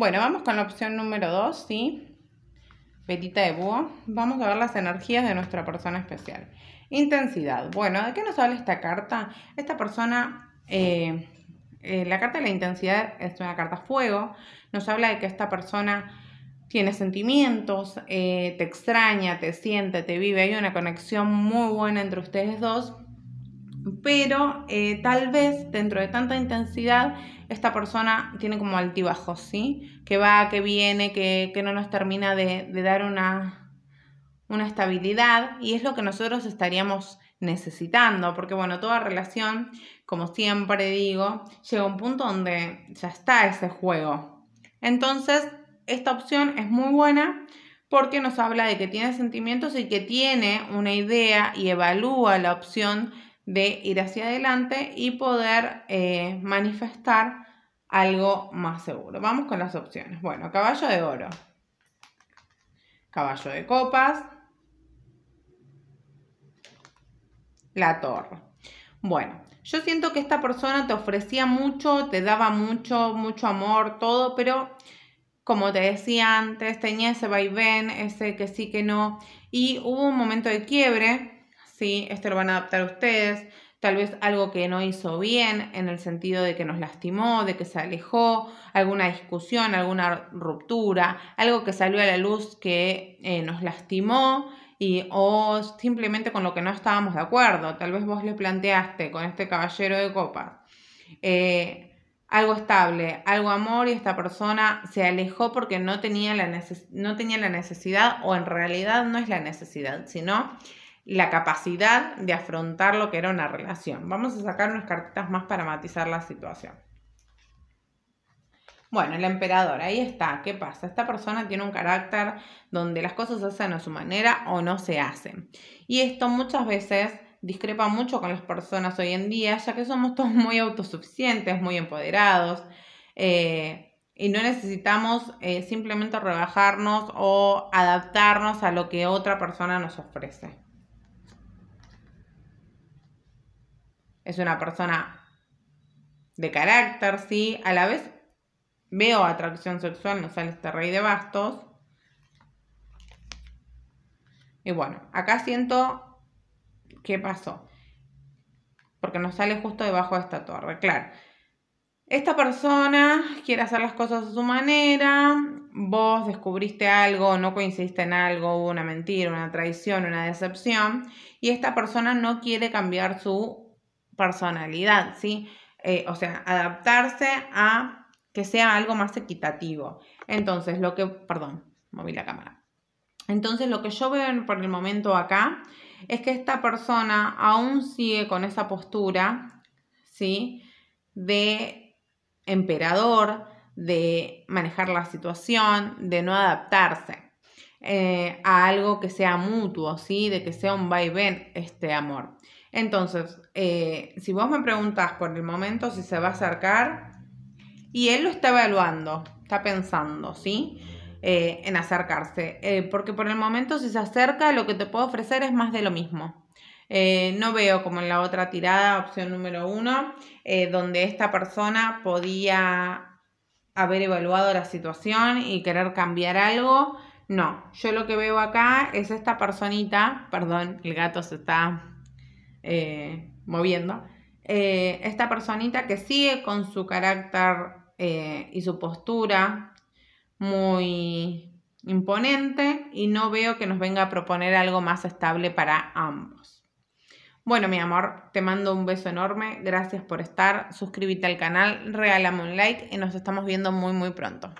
Bueno, vamos con la opción número 2, ¿sí? Petita de búho. Vamos a ver las energías de nuestra persona especial. Intensidad. Bueno, ¿de qué nos habla esta carta? Esta persona, eh, eh, la carta de la intensidad es una carta fuego. Nos habla de que esta persona tiene sentimientos, eh, te extraña, te siente, te vive. Hay una conexión muy buena entre ustedes dos pero eh, tal vez dentro de tanta intensidad esta persona tiene como altibajos, ¿sí? Que va, que viene, que, no nos termina de, dar una, una estabilidad y es lo que nosotros estaríamos necesitando, porque bueno, toda relación, como siempre digo, llega a un punto donde ya está ese juego. Entonces, esta opción es muy buena porque nos habla de que tiene sentimientos y que tiene una idea y evalúa la opción de ir hacia adelante y poder eh, manifestar algo más seguro. Vamos con las opciones. Bueno, caballo de oro, caballo de copas, la torre. Bueno, yo siento que esta persona te ofrecía mucho, te daba mucho, mucho amor, todo, pero como te decía antes, tenía ese vaivén, ese que sí, que no, y hubo un momento de quiebre ¿sí? Esto lo van a adaptar ustedes. Tal vez algo que no hizo bien en el sentido de que nos lastimó, de que se alejó, alguna discusión, alguna ruptura, algo que salió a la luz que eh, nos lastimó y, o simplemente con lo que no estábamos de acuerdo. Tal vez vos le planteaste con este caballero de copa eh, algo estable, algo amor y esta persona se alejó porque no tenía, la no tenía la necesidad o en realidad no es la necesidad, sino la capacidad de afrontar lo que era una relación. Vamos a sacar unas cartitas más para matizar la situación. Bueno, el emperador, ahí está. ¿Qué pasa? Esta persona tiene un carácter donde las cosas se hacen a su manera o no se hacen. Y esto muchas veces discrepa mucho con las personas hoy en día, ya que somos todos muy autosuficientes, muy empoderados. Eh, y no necesitamos eh, simplemente rebajarnos o adaptarnos a lo que otra persona nos ofrece. es una persona de carácter, ¿sí? A la vez veo atracción sexual, nos sale este rey de bastos. Y bueno, acá siento qué pasó. Porque nos sale justo debajo de esta torre, claro. Esta persona quiere hacer las cosas a su manera, vos descubriste algo, no coincidiste en algo, hubo una mentira, una traición, una decepción, y esta persona no quiere cambiar su personalidad, ¿sí? Eh, o sea, adaptarse a que sea algo más equitativo. Entonces, lo que, perdón, moví la cámara. Entonces, lo que yo veo por el momento acá es que esta persona aún sigue con esa postura, ¿sí? De emperador, de manejar la situación, de no adaptarse eh, a algo que sea mutuo, ¿sí? De que sea un vaivén este amor. Entonces, eh, si vos me preguntás por el momento si se va a acercar, y él lo está evaluando, está pensando, ¿sí? Eh, en acercarse, eh, porque por el momento si se acerca lo que te puedo ofrecer es más de lo mismo. no veo como en la otra tirada, opción número uno, donde esta persona podía haber evaluado la situación y querer cambiar algo. No, yo lo que veo acá es esta personita, perdón, el gato se está eh, moviendo, eh, esta personita que sigue con su carácter eh, y su postura muy imponente y no veo que nos venga a proponer algo más estable para ambos. Bueno, mi amor, te mando un beso enorme, gracias por estar, suscríbete al canal, regálame un like y nos estamos viendo muy muy pronto.